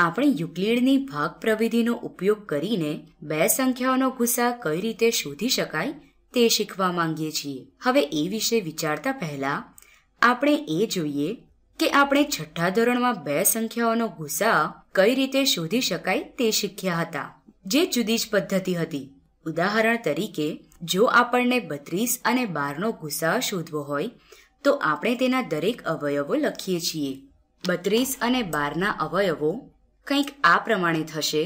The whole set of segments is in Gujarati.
આપણે યુક્લિડની ભાગ પ્રવિધિનો ઉપયોગ કરીને બે સંખ્યાઓનો ગુસા કઈ રીતે શોધી શકાય તે શીખવા માંગીએ છીએ હવે એ વિશે વિચારતા પહેલા આપણે એ જોઈએ કે આપણે છઠ્ઠા ધોરણમાં બે સંખ્યાઓનો ગુસા કઈ રીતે શોધી શકાય તે શીખ્યા હતા જે જુદી જ પદ્ધતિ હતી ઉદાહરણ તરીકે જો આપણને બત્રીસ અને બારનો ગુસા શોધવો હોય તો આપણે તેના દરેક અવયવો લખીએ છીએ બત્રીસ અને બારના અવયવો કંઈક આ પ્રમાણે થશે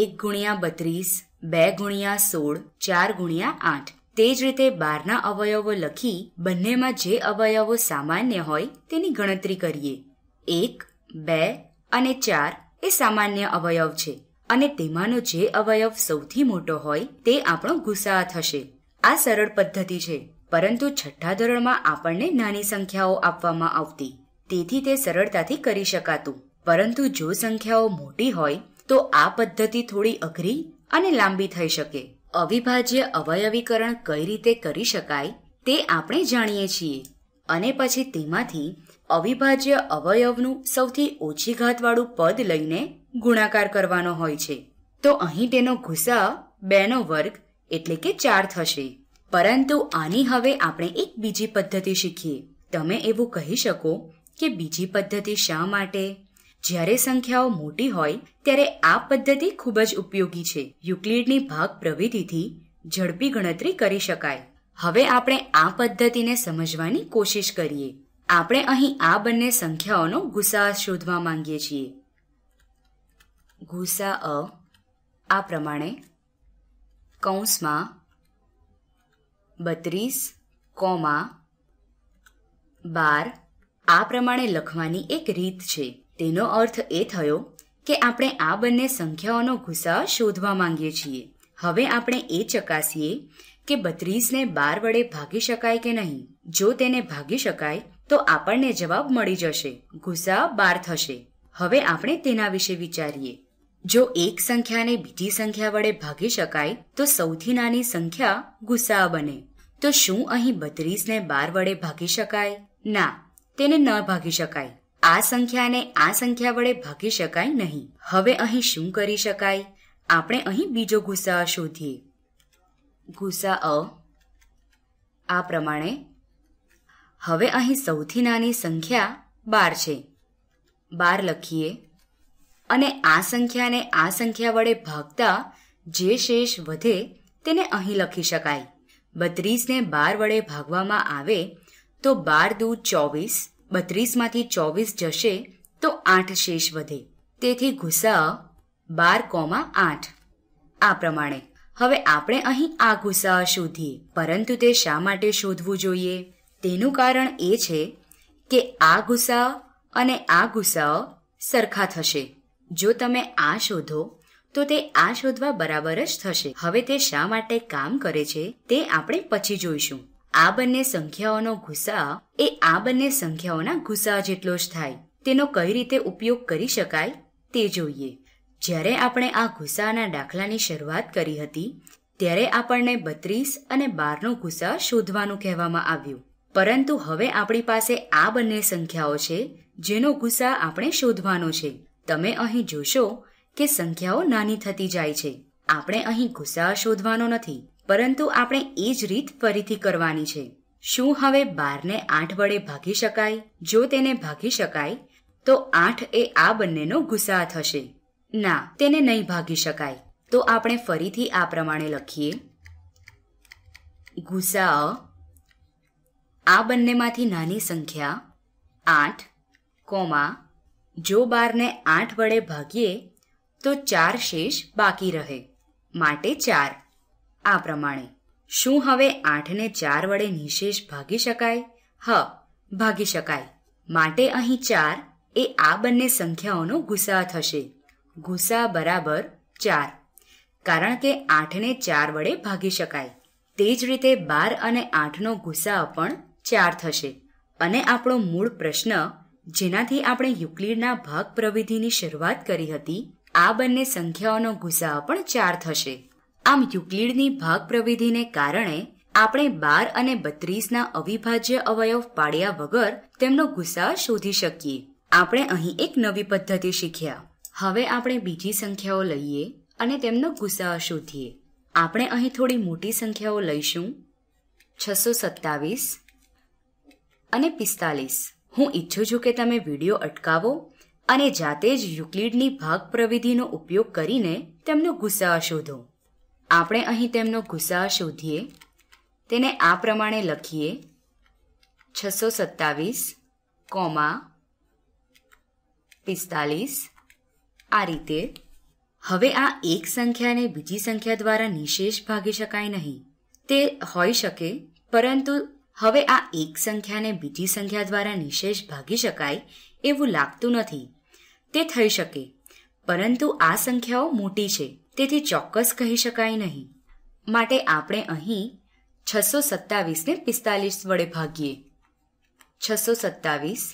એક ગુણ્યા બત્રીસ બે ગુણ્યા સોળ ચાર ગુણ્યા આઠ તે જ રીતે બારના અવયવો લખી બંનેમાં જે અવયવો સામાન્ય હોય તેની ગણતરી કરીએ એક બે અને ચાર એ સામાન્ય અવયવ છે અને તેમાંનો જે અવયવ સૌથી મોટો હોય તે આપણો ગુસા થશે આ સરળ પદ્ધતિ છે પરંતુ છઠ્ઠા ધોરણમાં આપણને નાની સંખ્યાઓ આપવામાં આવતી તેથી તે સરળતાથી કરી શકાતું પરંતુ જો સંખ્યાઓ મોટી હોય તો આ પદ્ધતિ થોડી અઘરી અને લાંબી થઈ શકે અવિભાજ્ય અવયવીકરણ કઈ રીતે કરી શકાય તે આપણે જાણીએ છીએ અને પછી તેમાંથી અવિભાજ્ય અવયવનું સૌથી ઓછી ઘાતવાળું પદ લઈને ગુણાકાર કરવાનો હોય છે તો અહીં તેનો ગુસા બેનો વર્ગ એટલે કે ચાર થશે પરંતુ આની હવે આપણે એક બીજી પદ્ધતિ શીખીએ તમે એવું કહી શકો કે બીજી પદ્ધતિ શા માટે જ્યારે સંખ્યાઓ મોટી હોય ત્યારે આ પદ્ધતિ ખૂબ જ ઉપયોગી છે યુક્લિડની ભાગ પ્રવિધિથી ઝડપી ગણતરી કરી શકાય હવે આપણે આ પદ્ધતિને સમજવાની કોશિશ કરીએ આપણે અહીં આ બંને સંખ્યાઓનો ગુસા શોધવા માંગીએ છીએ ગુસા અ આ પ્રમાણે કૌંસમાં બત્રીસ કોમા બાર આ પ્રમાણે લખવાની એક રીત છે તેનો અર્થ એ થયો કે આપણે આ બંને સંખ્યાઓનો ગુસા શોધવા માંગીએ છીએ હવે આપણે એ ચકાસીએ કે બત્રીસને બાર વડે ભાગી શકાય કે નહીં જો તેને ભાગી શકાય તો આપણને જવાબ મળી જશે ગુસા બાર થશે હવે આપણે તેના વિશે વિચારીએ જો એક સંખ્યાને બીજી સંખ્યા વડે ભાગી શકાય તો સૌથી નાની સંખ્યા ગુસા બને તો શું અહીં બત્રીસને બાર વડે ભાગી શકાય ના તેને ન ભાગી શકાય આ સંખ્યાને આ સંખ્યા વડે ભાગી શકાય નહીં હવે અહીં શું કરી શકાય આપણે અહીં બીજો ગુસ્સા શોધીએ ગુસા અ આ પ્રમાણે હવે અહીં સૌથી નાની સંખ્યા બાર છે બાર લખીએ અને આ સંખ્યાને આ સંખ્યા વડે ભાગતા જે શેષ વધે તેને અહીં લખી શકાય બત્રીસને બાર વડે ભાગવામાં આવે તો બાર દૂ ચોવીસ બત્રીસમાંથી ચોવીસ જશે તો આઠ શેષ વધે તેથી ગુસા બાર કોમા આઠ આ પ્રમાણે હવે આપણે અહીં આ ગુસા શોધીએ પરંતુ તે શા માટે શોધવું જોઈએ તેનું કારણ એ છે કે આ ગુસા અને આ ગુસા સરખા થશે જો તમે આ શોધો તો તે આ શોધવા બરાબર જ થશે હવે તે શા માટે કામ કરે છે તે આપણે પછી જોઈશું આ બંને સંખ્યાઓનો ગુસા એ આ બંને સંખ્યાઓના ગુસા જેટલો જ થાય તેનો કઈ રીતે ઉપયોગ કરી શકાય તે જોઈએ જ્યારે આપણે આ ગુસાના દાખલાની શરૂઆત કરી હતી ત્યારે આપણને બત્રીસ અને બારનો ગુસા શોધવાનું કહેવામાં આવ્યું પરંતુ હવે આપણી પાસે આ બંને સંખ્યાઓ છે જેનો ગુસા આપણે શોધવાનો છે તમે અહીં જોશો કે સંખ્યાઓ નાની થતી જાય છે આપણે અહીં ગુસા શોધવાનો નથી પરંતુ આપણે એ જ રીત ફરીથી કરવાની છે શું હવે બારને આઠ વડે ભાગી શકાય જો તેને ભાગી શકાય તો આઠ એ આ બંનેનો ગુસા થશે ના તેને નહીં ભાગી શકાય તો આપણે ફરીથી આ પ્રમાણે લખીએ ગુસા આ બંનેમાંથી નાની સંખ્યા આઠ કોમા જો બારને આઠ વડે ભાગીએ તો ચાર શેષ બાકી રહે માટે ચાર આ પ્રમાણે શું હવે આઠને ચાર વડે નિશેષ ભાગી શકાય હ ભાગી શકાય માટે અહીં ચાર એ આ બંને સંખ્યાઓનો ગુસા થશે ગુસા બરાબર ચાર કારણ કે આઠને ચાર વડે ભાગી શકાય તે જ રીતે બાર અને આઠનો ગુસા પણ ચાર થશે અને આપણો મૂળ પ્રશ્ન જેનાથી આપણે યુક્લિડના ભાગ પ્રવિધિની શરૂઆત કરી હતી આ બંને સંખ્યાઓનો ગુસા પણ ચાર થશે આમ યુક્લિડની ભાગ પ્રવિધિને કારણે આપણે બાર અને બત્રીસના અવિભાજ્ય અવયવ પાડ્યા વગર તેમનો ગુસ્સા શોધી શકીએ આપણે અહીં એક નવી પદ્ધતિ શીખ્યા હવે આપણે બીજી સંખ્યાઓ લઈએ અને તેમનો ગુસ્સા શોધીએ આપણે અહીં થોડી મોટી સંખ્યાઓ લઈશું છસો સત્તાવીસ અને પિસ્તાલીસ હું ઈચ્છું છું કે તમે વિડીયો અટકાવો અને જાતે જ યુક્લિડની ભાગ પ્રવિધિનો ઉપયોગ કરીને તેમનો ગુસ્સા શોધો આપણે અહીં તેમનો ગુસ્સા શોધીએ તેને આ પ્રમાણે લખીએ છસો સત્તાવીસ કોમા પિસ્તાલીસ આ રીતે હવે આ એક સંખ્યાને બીજી સંખ્યા દ્વારા નિશેષ ભાગી શકાય નહીં તે હોઈ શકે પરંતુ હવે આ એક સંખ્યાને બીજી સંખ્યા દ્વારા નિશેષ ભાગી શકાય એવું લાગતું નથી તે થઈ શકે પરંતુ આ સંખ્યાઓ મોટી છે તેથી ચોક્કસ કહી શકાય નહીં માટે આપણે અહીં છસો સત્તાવીસને પિસ્તાલીસ વડે ભાગીએ છસો સત્તાવીસ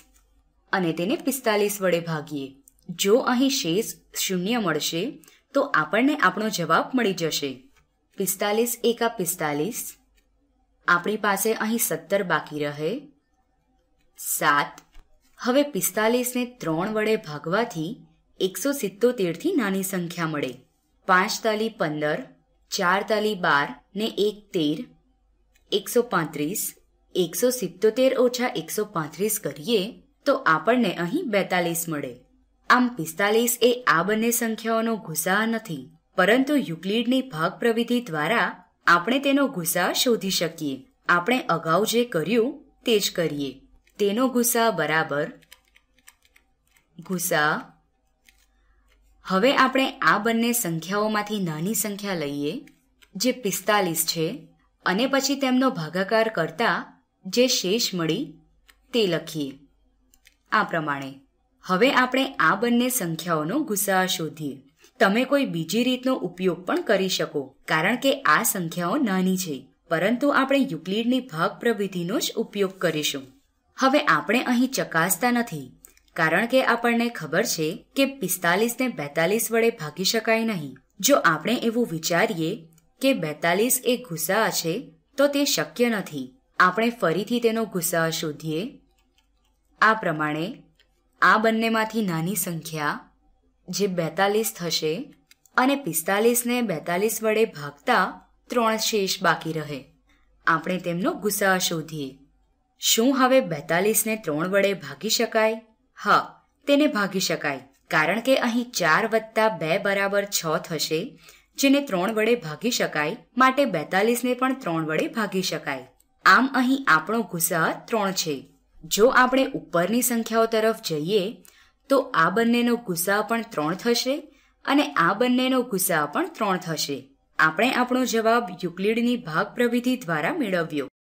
અને તેને પિસ્તાલીસ વડે ભાગીએ જો અહીં શેષ શૂન્ય મળશે તો આપણને આપણો જવાબ મળી જશે પિસ્તાલીસ એકા પિસ્તાલીસ આપણી પાસે અહીં સત્તર બાકી રહે સાત હવે પિસ્તાલીસને ત્રણ વડે ભાગવાથી એકસો સિત્તોતેરથી નાની સંખ્યા મળે પાંચ તાલી પંદર ચાર તાલી બાર ને એક તેર એકસો પાંત્રીસ એકસો સિત્તોતેર ઓછા એકસો પાંત્રીસ કરીએ તો આપણને અહીં બેતાલીસ મળે આમ પિસ્તાલીસ એ આ બંને સંખ્યાઓનો ગુસા નથી પરંતુ યુક્લિડની ભાગ પ્રવિધિ દ્વારા આપણે તેનો ગુસા શોધી શકીએ આપણે અગાઉ જે કર્યું તે જ કરીએ તેનો ગુસા બરાબર ગુસા હવે આપણે આ બંને સંખ્યાઓમાંથી નાની સંખ્યા લઈએ જે પિસ્તાલીસ છે અને પછી તેમનો ભાગાકાર કરતા જે શેષ મળી તે લખીએ આ પ્રમાણે હવે આપણે આ બંને સંખ્યાઓનો ગુસા શોધીએ તમે કોઈ બીજી રીતનો ઉપયોગ પણ કરી શકો કારણ કે આ સંખ્યાઓ નાની છે પરંતુ આપણે યુક્લિડની ભાગ પ્રવિધિનો જ ઉપયોગ કરીશું હવે આપણે અહીં ચકાસતા નથી કારણ કે આપણને ખબર છે કે પિસ્તાલીસને બેતાલીસ વડે ભાગી શકાય નહીં જો આપણે એવું વિચારીએ કે બેતાલીસ એ ગુસ્સા છે તો તે શક્ય નથી આપણે ફરીથી તેનો ગુસ્સા શોધીએ આ પ્રમાણે આ બંનેમાંથી નાની સંખ્યા જે બેતાલીસ થશે અને પિસ્તાલીસને બેતાલીસ વડે ભાગતા ત્રણ શેષ બાકી રહે આપણે તેમનો ગુસ્સા શોધીએ શું હવે બેતાલીસને ત્રણ વડે ભાગી શકાય હા તેને ભાગી શકાય કારણ કે અહીં ચાર વત્તા બે બરાબર છ થશે જેને ત્રણ વડે ભાગી શકાય માટે બેતાલીસને પણ ત્રણ વડે ભાગી શકાય આમ અહીં આપણો ગુસાઅ ત્રણ છે જો આપણે ઉપરની સંખ્યાઓ તરફ જઈએ તો આ બંનેનો ગુસાઅ પણ ત્રણ થશે અને આ બંનેનો ગુસાઅ પણ ત્રણ થશે આપણે આપણો જવાબ યુક્લિડની ભાગ પ્રવિધિ દ્વારા મેળવ્યો